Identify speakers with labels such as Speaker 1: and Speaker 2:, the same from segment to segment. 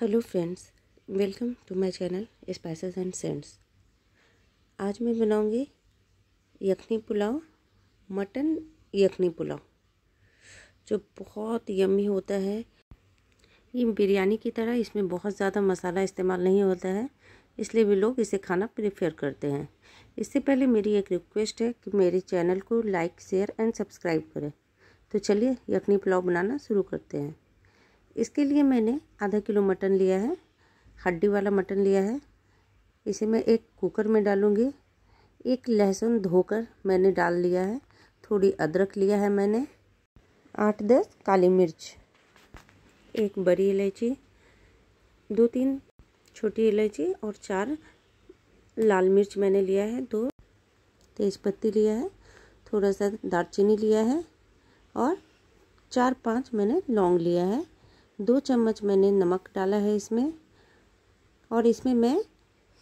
Speaker 1: hello friends welcome to my channel spices and scents आज मैं बनाऊंगी यखनी पुलाव मटन यखनी पुलाव जो बहुत यमी होता है ये बिरयानी की तरह इसमें बहुत ज़्यादा मसाला इस्तेमाल नहीं होता है इसलिए भी लोग इसे खाना प्रेफर करते हैं इससे पहले मेरी एक रिक्वेस्ट है कि मेरे चैनल को लाइक शेयर एंड सब्सक्राइब करें तो चलिए यखनी पुलाव बनाना शुरू करते हैं इसके लिए मैंने आधा किलो मटन लिया है हड्डी वाला मटन लिया है इसे मैं एक कुकर में डालूँगी एक लहसुन धोकर मैंने डाल लिया है थोड़ी अदरक लिया है मैंने आठ दस काली मिर्च एक बड़ी इलायची दो तीन छोटी इलायची और चार लाल मिर्च मैंने लिया है दो तेज़पत्ती लिया है थोड़ा सा दालचीनी लिया है और चार पांच मैंने लौंग लिया है दो चम्मच मैंने नमक डाला है इसमें और इसमें मैं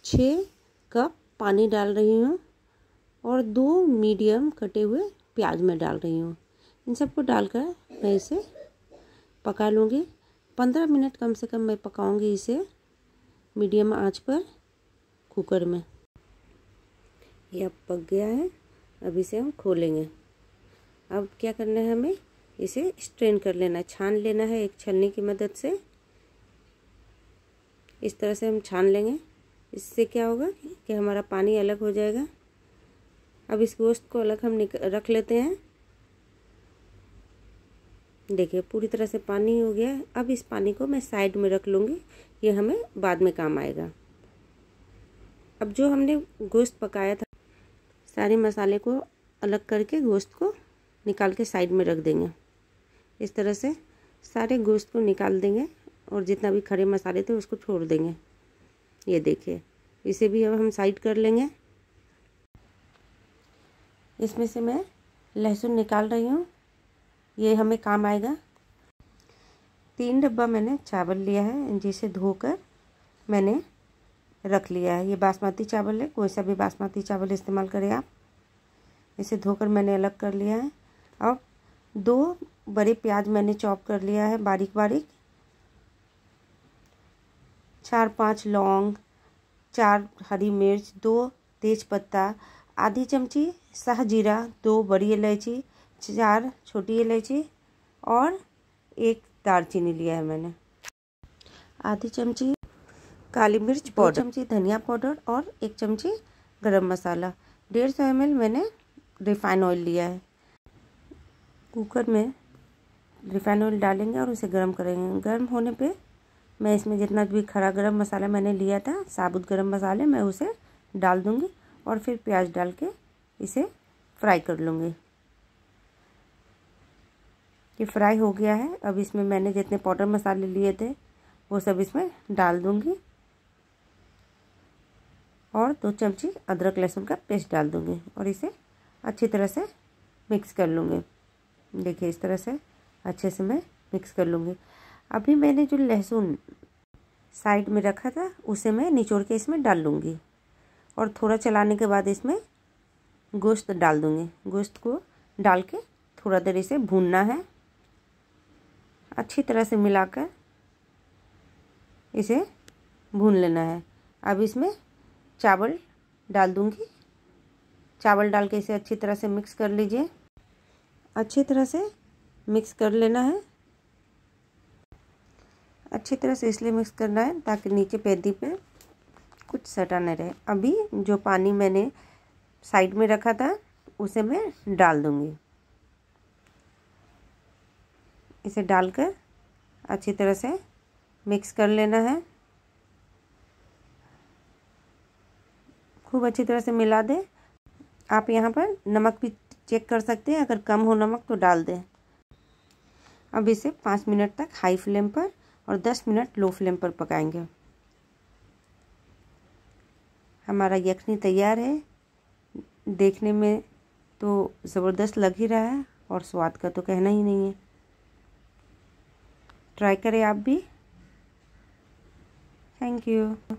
Speaker 1: छः कप पानी डाल रही हूँ और दो मीडियम कटे हुए प्याज में डाल रही हूँ इन सबको डालकर मैं इसे पका लूँगी पंद्रह मिनट कम से कम मैं पकाऊँगी इसे मीडियम आंच पर कुकर में ये अब पक गया है अब इसे हम खोलेंगे अब क्या करना है हमें इसे स्ट्रेन कर लेना है छान लेना है एक छलनी की मदद से इस तरह से हम छान लेंगे इससे क्या होगा कि हमारा पानी अलग हो जाएगा अब इस गोश्त को अलग हम निक रख लेते हैं देखिए पूरी तरह से पानी हो गया अब इस पानी को मैं साइड में रख लूँगी ये हमें बाद में काम आएगा अब जो हमने गोश्त पकाया था सारे मसाले को अलग करके गोश्त को निकाल के साइड में रख देंगे इस तरह से सारे गोश्त को निकाल देंगे और जितना भी खड़े मसाले थे उसको छोड़ देंगे ये देखिए इसे भी अब हम साइड कर लेंगे इसमें से मैं लहसुन निकाल रही हूँ ये हमें काम आएगा तीन डब्बा मैंने चावल लिया है जिसे धोकर मैंने रख लिया है ये बासमती चावल है कोई सा भी बासमती चावल इस्तेमाल करें आप इसे धोकर मैंने अलग कर लिया है अब दो बड़े प्याज मैंने चॉप कर लिया है बारीक बारीक चार पांच लौंग चार हरी मिर्च दो तेज पत्ता आधी चमची शाहजीरा दो बड़ी इलायची चार छोटी इलायची और एक दालचीनी लिया है मैंने आधी चमची काली मिर्च पाउडर चमची धनिया पाउडर और एक चमची गरम मसाला डेढ़ सौ एम मैंने रिफाइन ऑयल लिया है कुकर में रिफाइन ऑयल डालेंगे और उसे गर्म करेंगे गर्म होने पे मैं इसमें जितना भी खरा गरम मसाला मैंने लिया था साबुत गरम मसाले मैं उसे डाल दूँगी और फिर प्याज डाल के इसे फ्राई कर लूँगी ये फ्राई हो गया है अब इसमें मैंने जितने पाउडर मसाले लिए थे वो सब इसमें डाल दूँगी और दो चमची अदरक लहसुन का पेस्ट डाल दूँगी और इसे अच्छी तरह से मिक्स कर लूँगी देखिए इस तरह से अच्छे से मैं मिक्स कर लूँगी अभी मैंने जो लहसुन साइड में रखा था उसे मैं निचोड़ के इसमें डाल लूँगी और थोड़ा चलाने के बाद इसमें गोश्त डाल दूँगी गोश्त को डाल के थोड़ा देर इसे भूनना है अच्छी तरह से मिलाकर इसे भून लेना है अब इसमें चावल डाल दूँगी चावल डाल के इसे अच्छी तरह से मिक्स कर लीजिए अच्छी तरह से मिक्स कर लेना है अच्छी तरह से इसलिए मिक्स करना है ताकि नीचे पैदी पे कुछ सटा न रहे अभी जो पानी मैंने साइड में रखा था उसे मैं डाल दूँगी इसे डालकर अच्छी तरह से मिक्स कर लेना है खूब अच्छी तरह से मिला दें आप यहाँ पर नमक भी चेक कर सकते हैं अगर कम हो नमक तो डाल दें अब इसे पाँच मिनट तक हाई फ्लेम पर और दस मिनट लो फ्लेम पर पकाएंगे हमारा यखनी तैयार है देखने में तो ज़बरदस्त लग ही रहा है और स्वाद का तो कहना ही नहीं है ट्राई करें आप भी थैंक यू